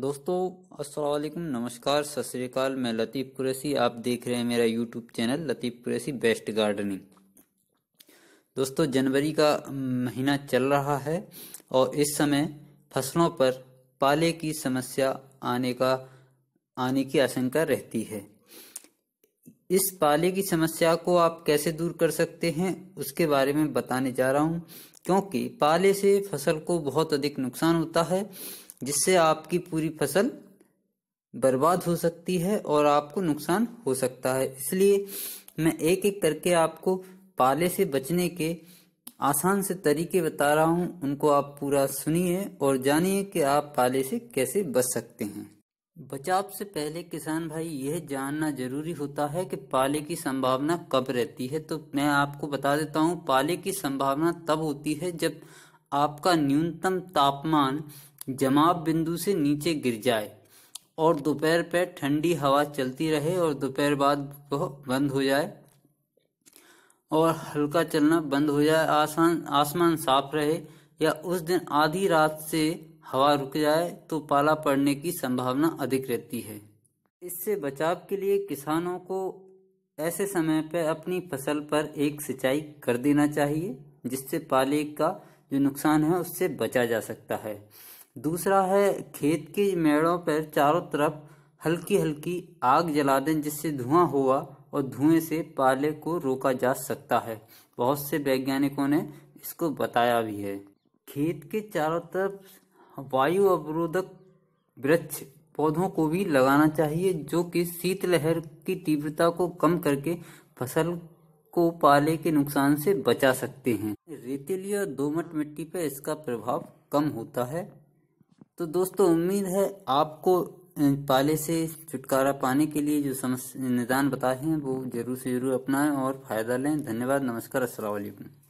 दोस्तों असलकम नमस्कार सत श्रीकाल मैं लतीफ़ कुरैसी आप देख रहे हैं मेरा YouTube channel Latif Qureshi best gardening दोस्तों जनवरी का महीना चल रहा है और इस समय फसलों पर पाले की समस्या आने का आने की आशंका रहती है इस पाले की समस्या को आप कैसे दूर कर सकते हैं उसके बारे में बताने जा रहा हूँ क्योंकि पाले से फसल को बहुत अधिक नुकसान होता है जिससे आपकी पूरी फसल बर्बाद हो सकती है और आपको नुकसान हो सकता है इसलिए मैं एक एक करके आपको पाले से बचने के आसान से तरीके बता रहा हूँ उनको आप पूरा सुनिए और जानिए कि आप पाले से कैसे बच सकते हैं बचाव से पहले किसान भाई यह जानना जरूरी होता है कि पाले की संभावना कब रहती है तो मैं आपको बता देता हूँ पाले की संभावना तब होती है जब आपका न्यूनतम तापमान जमाव बिंदु से नीचे गिर जाए और दोपहर पर ठंडी हवा चलती रहे और दोपहर बाद वह बंद हो जाए और हल्का चलना बंद हो जाए आसमान आसमान साफ रहे या उस दिन आधी रात से हवा रुक जाए तो पाला पड़ने की संभावना अधिक रहती है इससे बचाव के लिए किसानों को ऐसे समय पर अपनी फसल पर एक सिंचाई कर देना चाहिए जिससे पाले का जो नुकसान है उससे बचा जा सकता है दूसरा है खेत के मेड़ों पर चारों तरफ हल्की हल्की आग जला दें जिससे धुआं हुआ और धुएं से पाले को रोका जा सकता है बहुत से वैज्ञानिकों ने इसको बताया भी है खेत के चारों तरफ वायु अवरोधक वृक्ष पौधों को भी लगाना चाहिए जो कि शीतलहर की तीव्रता को कम करके फसल को पाले के नुकसान से बचा सकते हैं रेतीली और दोमट मिट्टी पर इसका प्रभाव कम होता है तो दोस्तों उम्मीद है आपको पाले से छुटकारा पाने के लिए जो समस्या निदान बताए हैं वो जरूर से जरूर अपनाएं और फ़ायदा लें धन्यवाद नमस्कार असलकुम